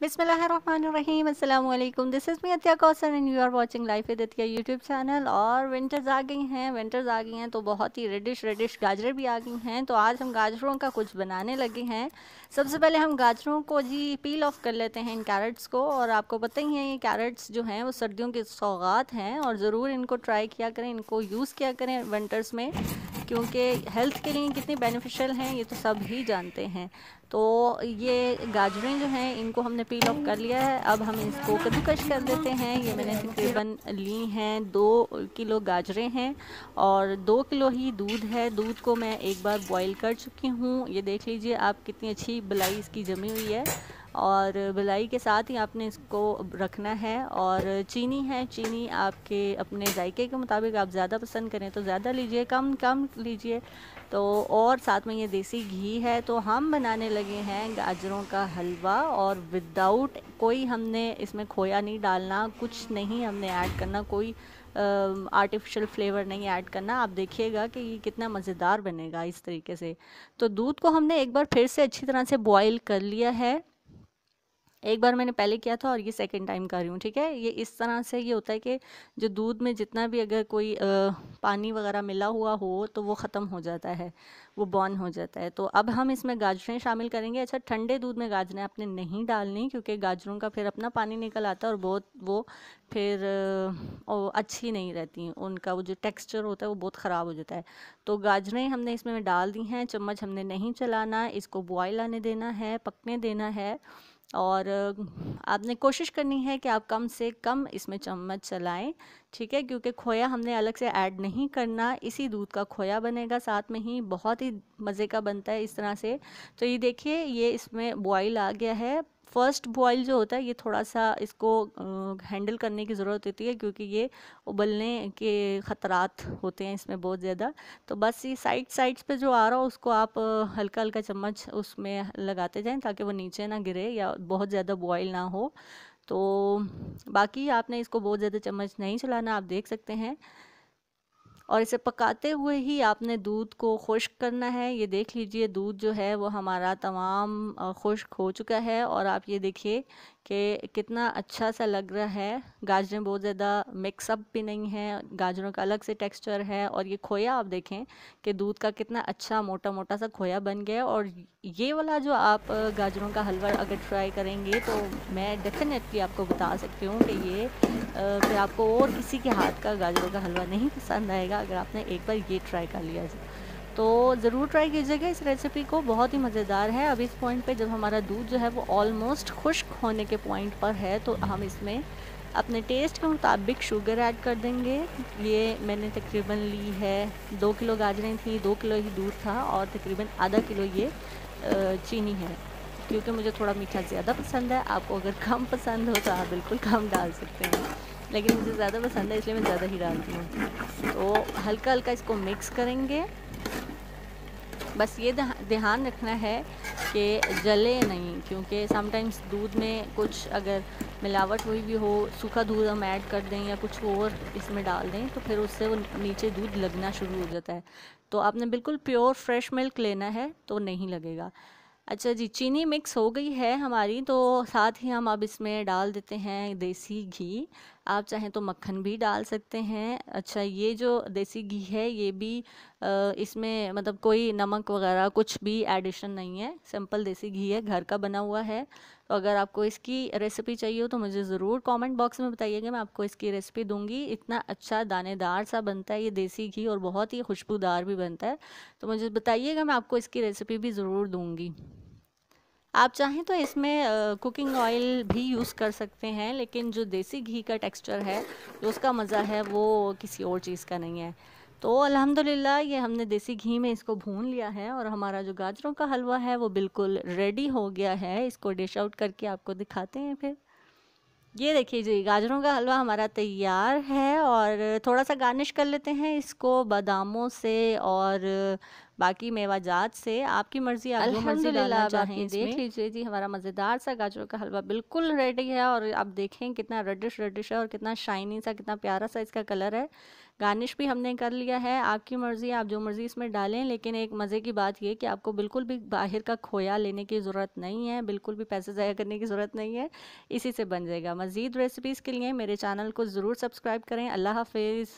बिसमीम अल्लाम this is me Atiya Kausar and you are watching life with Atiya YouTube channel और winters आ गई हैं विंटर्स आ गई हैं तो बहुत ही रेडिश रेडिश गाजरें भी आ गई हैं तो आज हम गाजरों का कुछ बनाने लगे हैं सबसे पहले हम गाजरों को जी पील ऑफ कर लेते हैं इन कैरेट्स को और आपको पता ही है ये कैरेट्स जो हैं वो सर्दियों के सौगात हैं और ज़रूर इनको ट्राई किया करें इनको यूज़ किया करें विंटर्स में क्योंकि हेल्थ के लिए कितनी बेनिफिशियल हैं ये तो सब ही जानते हैं तो ये गाजरें जो हैं इनको हमने पील ऑफ कर लिया है अब हम इसको कद्दूकश कर देते हैं ये मैंने तकरीबन ली हैं दो किलो गाजरें हैं और दो किलो ही दूध है दूध को मैं एक बार बॉईल कर चुकी हूँ ये देख लीजिए आप कितनी अच्छी बलाई इसकी जमी हुई है और बलाई के साथ ही आपने इसको रखना है और चीनी है चीनी आपके अपने जायके के मुताबिक आप ज़्यादा पसंद करें तो ज़्यादा लीजिए कम कम लीजिए तो और साथ में ये देसी घी है तो हम बनाने लगे हैं गाजरों का हलवा और विदाउट कोई हमने इसमें खोया नहीं डालना कुछ नहीं हमने ऐड करना कोई आर्टिफिशियल फ्लेवर नहीं ऐड करना आप देखिएगा कि ये कितना मज़ेदार बनेगा इस तरीके से तो दूध को हमने एक बार फिर से अच्छी तरह से बॉईल कर लिया है एक बार मैंने पहले किया था और ये सेकेंड टाइम कर रही हूँ ठीक है ये इस तरह से ये होता है कि जो दूध में जितना भी अगर कोई आ, पानी वगैरह मिला हुआ हो तो वो ख़त्म हो जाता है वो बॉन हो जाता है तो अब हम इसमें गाजरें शामिल करेंगे अच्छा ठंडे दूध में गाजरें आपने नहीं डालनी क्योंकि गाजरों का फिर अपना पानी निकल आता है और बहुत वो फिर वो अच्छी नहीं रहती उनका वो जो टेक्सचर होता है वो बहुत ख़राब हो जाता है तो गाजरें हमने इसमें डाल दी हैं चम्मच हमने नहीं चलाना इसको बॉयल आने देना है पकने देना है और आपने कोशिश करनी है कि आप कम से कम इसमें चम्मच चलाएं ठीक है क्योंकि खोया हमने अलग से ऐड नहीं करना इसी दूध का खोया बनेगा साथ में ही बहुत ही मज़े का बनता है इस तरह से तो ये देखिए ये इसमें बॉईल आ गया है फर्स्ट बॉयल जो होता है ये थोड़ा सा इसको हैंडल करने की ज़रूरत होती है क्योंकि ये उबलने के ख़तरात होते हैं इसमें बहुत ज़्यादा तो बस ये साइड साइड्स पे जो आ रहा हो उसको आप हल्का हल्का चम्मच उसमें लगाते जाएं ताकि वो नीचे ना गिरे या बहुत ज़्यादा बॉयल ना हो तो बाकी आपने इसको बहुत ज़्यादा चम्मच नहीं चलाना आप देख सकते हैं और इसे पकाते हुए ही आपने दूध को खुश्क करना है ये देख लीजिए दूध जो है वो हमारा तमाम खुश्क हो चुका है और आप ये देखिए कि कितना अच्छा सा लग रहा है गाजरें बहुत ज़्यादा मिक्सअप भी नहीं है गाजरों का अलग से टेक्सचर है और ये खोया आप देखें कि दूध का कितना अच्छा मोटा मोटा सा खोया बन गया और ये वाला जो आप गाजरों का हलवा अगर ट्राई करेंगे तो मैं डेफिनेटली आपको बता सकती हूँ कि ये फिर आपको और किसी के हाथ का गाजरों का हलवा नहीं पसंद आएगा जाएगा अगर आपने एक बार ये ट्राई कर लिया तो ज़रूर ट्राई कीजिएगा इस रेसिपी को बहुत ही मज़ेदार है अब इस पॉइंट पे जब हमारा दूध जो है वो ऑलमोस्ट खुश्क होने के पॉइंट पर है तो हम इसमें अपने टेस्ट के मुताबिक शुगर ऐड कर देंगे ये मैंने तकरीबन ली है दो किलो गाजरें थी दो किलो ही दूध था और तकरीबन आधा किलो ये चीनी है क्योंकि मुझे थोड़ा मीठा ज़्यादा पसंद है आपको अगर कम पसंद हो तो आप बिल्कुल कम डाल सकते हैं लेकिन मुझे ज़्यादा पसंद है इसलिए मैं ज़्यादा ही डालती हूँ तो हल्का हल्का इसको मिक्स करेंगे बस ये ध्यान रखना है कि जले नहीं क्योंकि समटाइम्स दूध में कुछ अगर मिलावट हुई भी हो सूखा दूध हम ऐड कर दें या कुछ और इसमें डाल दें तो फिर उससे वो नीचे दूध लगना शुरू हो जाता है तो आपने बिल्कुल प्योर फ्रेश मिल्क लेना है तो नहीं लगेगा अच्छा जी चीनी मिक्स हो गई है हमारी तो साथ ही हम अब इसमें डाल देते हैं देसी घी आप चाहें तो मक्खन भी डाल सकते हैं अच्छा ये जो देसी घी है ये भी इसमें मतलब कोई नमक वगैरह कुछ भी एडिशन नहीं है सिंपल देसी घी है घर का बना हुआ है तो अगर आपको इसकी रेसिपी चाहिए हो तो मुझे ज़रूर कमेंट बॉक्स में बताइएगा मैं आपको इसकी रेसिपी दूंगी इतना अच्छा दानेदार सा बनता है ये देसी घी और बहुत ही खुशबूदार भी बनता है तो मुझे बताइएगा मैं आपको इसकी रेसिपी भी ज़रूर दूँगी आप चाहें तो इसमें कुकिंग ऑयल भी यूज़ कर सकते हैं लेकिन जो देसी घी का टेक्सचर है जो उसका मज़ा है वो किसी और चीज़ का नहीं है तो अल्हम्दुलिल्लाह ये हमने देसी घी में इसको भून लिया है और हमारा जो गाजरों का हलवा है वो बिल्कुल रेडी हो गया है इसको डिश आउट करके आपको दिखाते हैं फिर ये देखिए जी गाजरों का हलवा हमारा तैयार है और थोड़ा सा गार्निश कर लेते हैं इसको बादामों से और बाकी मेवाजात से आपकी मर्जी आप जो मर्जी डालना चाहें देख लीजिए जी हमारा मज़ेदार सा गाजरों का हलवा बिल्कुल रेडी है और आप देखें कितना रेडिश रेडिश है और कितना शाइनी सा कितना प्यारा सा इसका कलर है गार्निश भी हमने कर लिया है आपकी मर्ज़ी आप जो मर्ज़ी इसमें डालें लेकिन एक मज़े की बात यह कि आपको बिल्कुल भी बाहर का खोया लेने की ज़रूरत नहीं है बिल्कुल भी पैसे ज़ाया करने की ज़रूरत नहीं है इसी से बन जाएगा मज़ीद रेसिपीज़ के लिए मेरे चैनल को ज़रूर सब्सक्राइब करें अल्लाह हाफिज़